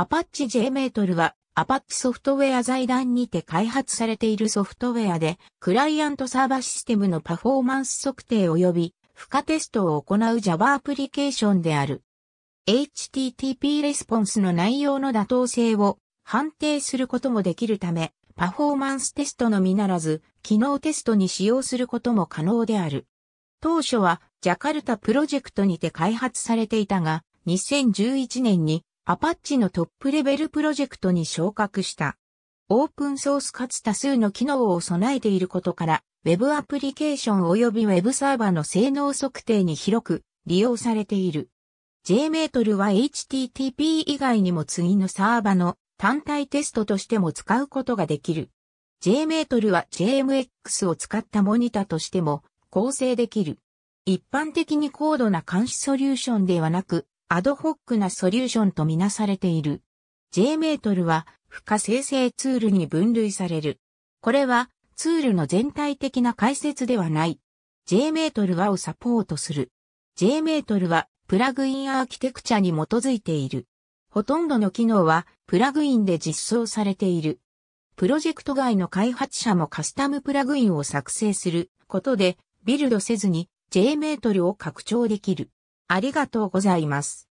アパッチ J メートルはアパッチソフトウェア財団にて開発されているソフトウェアで、クライアントサーバシステムのパフォーマンス測定及び、負荷テストを行う Java アプリケーションである。HTTP レスポンスの内容の妥当性を判定することもできるため、パフォーマンステストのみならず、機能テストに使用することも可能である。当初は、ジャカルタプロジェクトにて開発されていたが、2011年にアパッチのトップレベルプロジェクトに昇格した。オープンソースかつ多数の機能を備えていることから、Web アプリケーション及び Web サーバーの性能測定に広く利用されている。j m ー t ルは HTTP 以外にも次のサーバの単体テストとしても使うことができる。j m ー t ルは JMX を使ったモニタとしても構成できる。一般的に高度な監視ソリューションではなく、アドホックなソリューションとみなされている。j メートルは負荷生成ツールに分類される。これはツールの全体的な解説ではない。j メートルはをサポートする。j メートルはプラグインアーキテクチャに基づいている。ほとんどの機能はプラグインで実装されている。プロジェクト外の開発者もカスタムプラグインを作成することでビルドせずに j メートルを拡張できる。ありがとうございます。